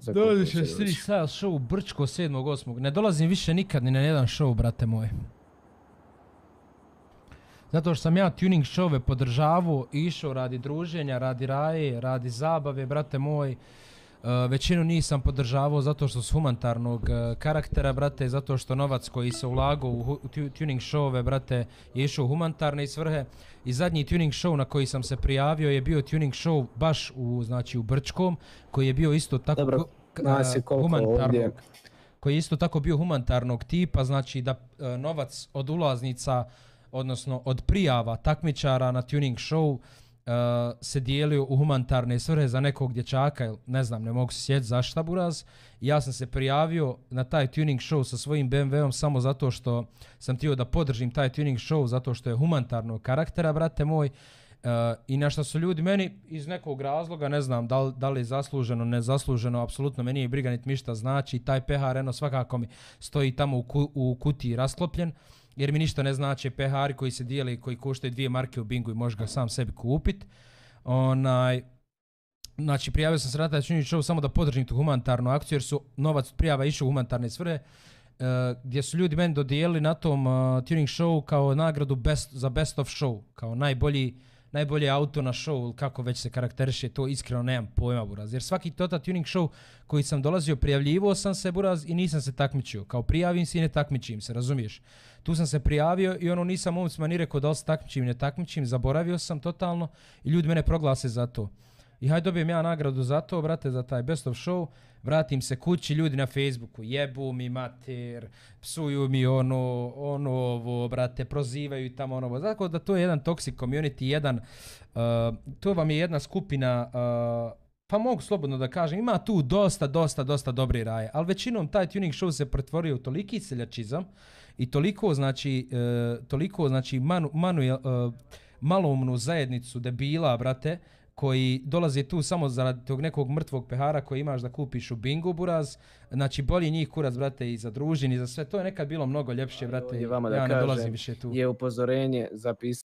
za Dođeš na stri sa show Brčko 7. 8. Ne dolazim više nikad ni na jedan show, brate moje. Zato što sam ja tuning showve podržavao i išao radi druženja, radi raje, radi zabave, brate moj. Uh, većinu nisam podržavao zato što su humanitarnog uh, karaktera, brate, zato što novac koji se ulago u, u tuning showove, brate, je išao u humanitarne svrhe. I zadnji tuning show na koji sam se prijavio je bio tuning show baš u, znači, u Brčkom, koji je bio isto tako Dobro, nas eh, je koliko humanitarnog. Ovdje koji je isto tako bio humanitarnog tipa, znači da e, novac od ulaznica, odnosno od prijava takmičara na tuning show, uh, se dijelio u humanitarne svrhe za nekog dječaka, ne znam, ne mogu se sjeti za šta buraz. Ja sam se prijavio na taj tuning show sa svojim BMW-om samo zato što sam tio da podržim taj tuning show zato što je humanitarnog karaktera, brate moj. Uh, I na što su ljudi meni iz nekog razloga, ne znam da, da li je zasluženo, nezasluženo, apsolutno meni je briga niti mi šta znači, taj PH Renault svakako mi stoji tamo u, ku, u kutiji rasklopljen. Uh, jer mi ništa ne znači PHR koji se dijeli, koji koštaju dvije marke u Bingu i možeš ga sam sebi kupit. Onaj, znači, prijavio sam se Rata Čunjić ovo samo da podržim tu humanitarnu akciju, jer su novac od prijava išao u humanitarne svrhe. Uh, gdje su ljudi meni dodijelili na tom uh, eh, Turing show kao nagradu best, za best of show, kao najbolji uh, najbolje auto na show, kako već se karakteriše, to iskreno nemam pojma, Buraz. Jer svaki Total Tuning Show koji sam dolazio, prijavljivo sam se, Buraz, i nisam se takmičio. Kao prijavim se i ne takmičim se, razumiješ? Tu sam se prijavio i ono nisam ovom smanire rekao da li se takmičim ne takmičim, zaboravio sam totalno i ljudi mene proglase za to. I hajde dobijem ja nagradu za to, brate, za taj best of show. Vratim se kući, ljudi na Facebooku jebu mi mater, psuju mi ono, ono ovo, brate, prozivaju tamo ono ovo. Zato da to je jedan toxic community, jedan, uh, to vam je jedna skupina, uh, pa mogu slobodno da kažem, ima tu dosta, dosta, dosta dobri raje. Ali većinom taj tuning show se pretvorio u toliki seljačizam i toliko, znači, uh, toliko, znači, manu, manu, uh, maloumnu zajednicu debila, brate, koji dolaze tu samo zaradi tog nekog mrtvog pehara koji imaš da kupiš u bingu buraz. Znači bolji njih kurac, brate, i za družin i za sve. To je nekad bilo mnogo ljepše, brate. ja ne dolazim više tu. Je upozorenje zapisano.